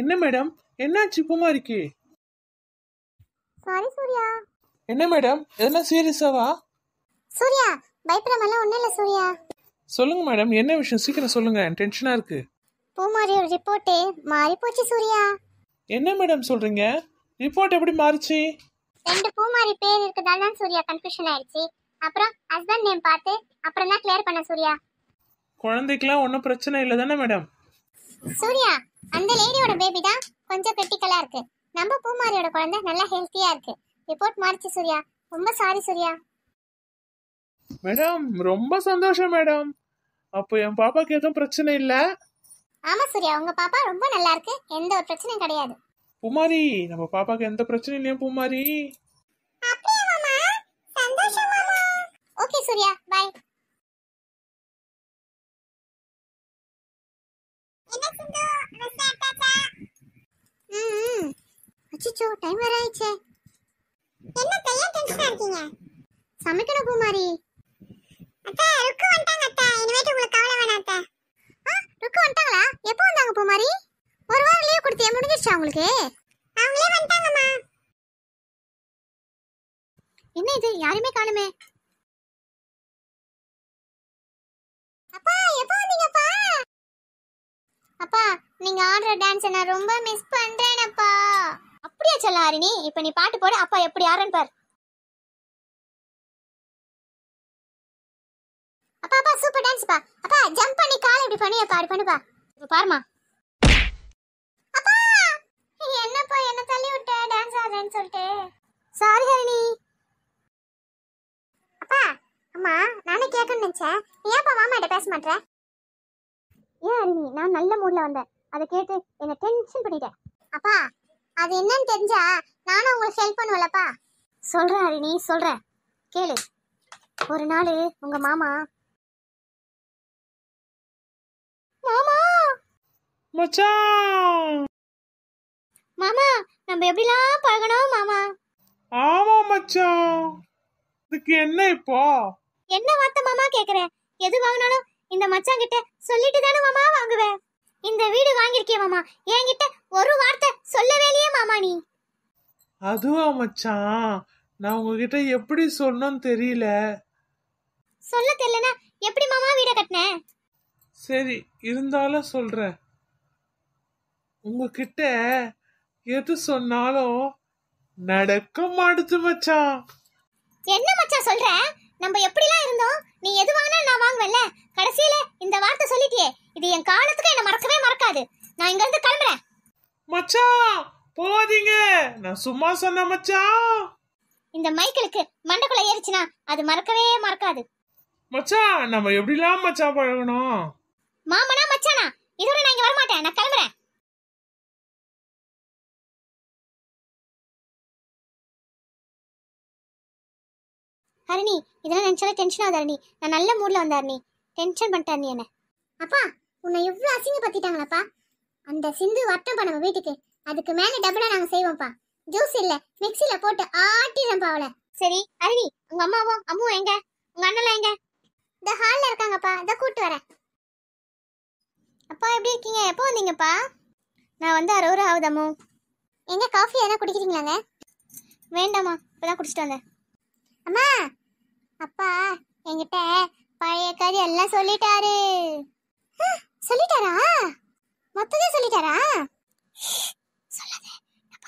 என்ன மேடம் என்னாச்சு பூமாரிக்கு சாரி சூர்யா என்ன மேடம் எதனா சீரியஸாவா சூர்யா பயப்பட எல்லாம் ஒண்ணு இல்ல சூர்யா சொல்லுங்க மேடம் என்ன விஷயம் சீக்கிரம் சொல்லுங்க டென்ஷனா இருக்கு பூமாரியோட ரிப்போர்ட் மாறி போச்சு சூர்யா என்ன மேடம் சொல்றீங்க ரிப்போர்ட் எப்படி மாறுச்சு ரெண்டு பூமாரி பேர் இருக்கதால தான் சூர்யா கன்ஃபியூஷன் ஆயிடுச்சு அப்புறம் ஹஸ்பண்ட் நேம் பார்த்து அப்புறம் தான் கிளியர் பண்ண சூர்யா குழந்தைக்கெல்லாம் ஒன்றும் பிரச்சனை இல்லை தானே மேடம் சூர்யா அந்த லேடியோட பேபி தான் கொஞ்சம் கிரிட்டிக்கலா இருக்கு நம்ம பூமாரியோட குழந்தை நல்லா ஹெல்த்தியா இருக்கு ரிப்போர்ட் மாறிச்சு சூர்யா ரொம்ப சாரி சூர்யா மேடம் ரொம்ப சந்தோஷம் மேடம் அப்போ என் பாப்பாக்கு எதுவும் பிரச்சனை இல்ல ஆமா சூர்யா உங்க பாப்பா ரொம்ப நல்லா இருக்கு எந்த ஒரு பிரச்சனையும் கிடையாது பூமாரி நம்ம பாப்பாக்கு எந்த பிரச்சனையும் இல்லையா பூமாரி அச்சோ டைம் வர ஆயிடுச்சே என்ன தையா டென்ஷனா இருக்கீங்க சமைக்கணும் பூமாரி அத்தா ருக்கு வந்துட்டாங்க அத்தா இனிமேட்டு உங்களுக்கு கவலை வேணாம் அத்தா ஆ ருக்கு வந்துட்டாங்களா எப்போ வந்தாங்க பூமாரி ஒரு வாரம் லீவ் கொடுத்தே முடிஞ்சிருச்சா உங்களுக்கு அவங்களே வந்துட்டாங்கம்மா என்ன இது யாருமே காணுமே அப்பா எப்போ வந்தீங்கப்பா அப்பா நீங்க ஆடுற டான்ஸ் நான் ரொம்ப மிஸ் பண்றேனப்பா அப்படியே சொல்ல ஹரிணி இப்ப நீ பாட்டு போட அப்பா எப்படி ஆரன் பார் அப்பா அப்பா சூப்பர் டான்ஸ் பா அப்பா ஜம்ப் பண்ணி கால் இப்படி பண்ணி பாடு பண்ணு பண்ணுப்பா இப்ப பாருமா அப்பா என்னப்பா என்ன தள்ளி விட்ட டான்ஸ் ஆடுறேன்னு சொல்லிட்டு சாரி ஹரிணி அப்பா அம்மா நானே கேட்கணும்னு நினைச்சேன் ஏன்ப்பா மாமா கிட்ட பேச மாட்டேன் ஏன் ஹரிணி நான் நல்ல மூட்ல வந்தேன் அதை கேட்டு என்ன டென்ஷன் பண்ணிட்டேன் அப்பா அது என்னன்னு தெரிஞ்சா நானும் உங்களுக்கு ஹெல்ப் பண்ணுவலப்பா சொல்கிறேன் ஹரிணி சொல்கிறேன் கேளு ஒரு நாள் உங்கள் மாமா மாமா மச்சான் மாமா நம்ம எப்படிலாம் பழகணும் மாமா ஆமா மச்சான் இதுக்கு என்ன இப்போ என்ன வார்த்தை மாமா கேக்குறேன் எது வாங்கினாலும் இந்த மச்சான் கிட்ட சொல்லிட்டு தானே மாமா வாங்குவேன் இந்த வீடு வாங்கிருக்கே மாமா என்கிட்ட ஒரு வார்த்தை சொல்லவே இல்லையே மாமா நீ அதுவா மச்சான் நான் உங்ககிட்ட எப்படி சொன்னோம் தெரியல சொல்ல தெரியலனா எப்படி மாமா வீட கட்டின சரி இருந்தாலும் சொல்றேன் உங்ககிட்ட எது சொன்னாலும் நடக்க மாடுது மச்சான் என்ன மச்சான் சொல்ற நம்ம எப்படிலாம் இருந்தோம் நீ எது வாங்கினா நான் வாங்குவேன்ல கடைசியில இந்த வார்த்தை சொல்லிட்டியே இது என் காலத்துக்கு என்ன மறக்கவே மறக்காது நான் இங்க இருந்து கிளம்புறேன் மச்சான் போதீங்க நான் சும்மா சொன்ன மச்சான் இந்த மைக்கிளுக்கு மண்டக்குள்ள ஏறிச்சுனா அது மறக்கவே மறக்காது மச்சான் நம்ம எப்படிலாம் மச்சான் பழகணும் மாமனா மச்சானா இதுவரை நான் இங்க வர மாட்டேன் நான் கிளம்புறேன் ஹரணி இதெல்லாம் நினைச்சாலே டென்ஷன் ஆகுது ஹரணி நான் நல்ல மூட்ல வந்தேன் ஹரணி டென்ஷன் பண்ணிட்டேன் நீ என்ன அப்பா உன்னை எவ்வளோ அசிங்கப்படுத்திட்டாங்களாப்பா அந்த சிந்து வட்டம் நம்ம வீட்டுக்கு அதுக்கு மேலே டபுளாக நாங்கள் செய்வோம்ப்பா ஜூஸ் இல்லை மிக்சில போட்டு ஆட்டிடுறோம்ப்பா பாவல சரி அருவி உங்கள் அம்மாவும் அம்மாவும் எங்க உங்கள் அண்ணலாம் எங்க இந்த ஹால்ல இருக்காங்கப்பா இதை கூப்பிட்டு வரேன் அப்பா எப்படி இருக்கீங்க எப்போ வந்தீங்கப்பா நான் வந்து அரை ஊரு ஆகுதம்மோ எங்க காஃபி எதனா குடிக்கிறீங்களாங்க வேண்டாம்மா இப்பதான் குடிச்சிட்டு வந்தேன் அம்மா அப்பா என்கிட்ட பழைய கதை எல்லாம் சொல்லிட்டாரு சொல்லிட்டாரா மொத்தத்தையும் சொல்லிட்டாரா சொல்லாதே நான்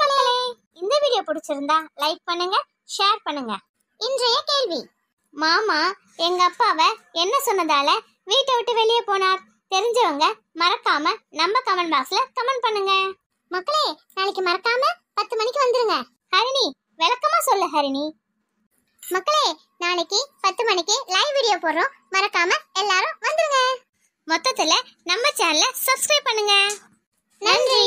பாதி இந்த வீடியோ பிடிச்சிருந்தா லைக் பண்ணுங்க ஷேர் பண்ணுங்க இன்றைய கேள்வி மாமா எங்க அப்பாவை என்ன சொன்னதால வீட்டை விட்டு வெளியே போனார் தெரிஞ்சவங்க மறக்காம நம்ம கமெண்ட் பாக்ஸ்ல கமெண்ட் பண்ணுங்க மக்களே நாளைக்கு மறக்காம பத்து மணிக்கு வந்துருங்க ஹரிணி விளக்கமா சொல்லு ஹரிணி மக்களே நாளைக்கு பத்து மணிக்கு லைவ் வீடியோ போடுறோம் மறக்காம எல்லாரும் வந்துருங்க மொத்தத்துல நம்ம சேனலை சப்ஸ்கிரைப் பண்ணுங்க நன்றி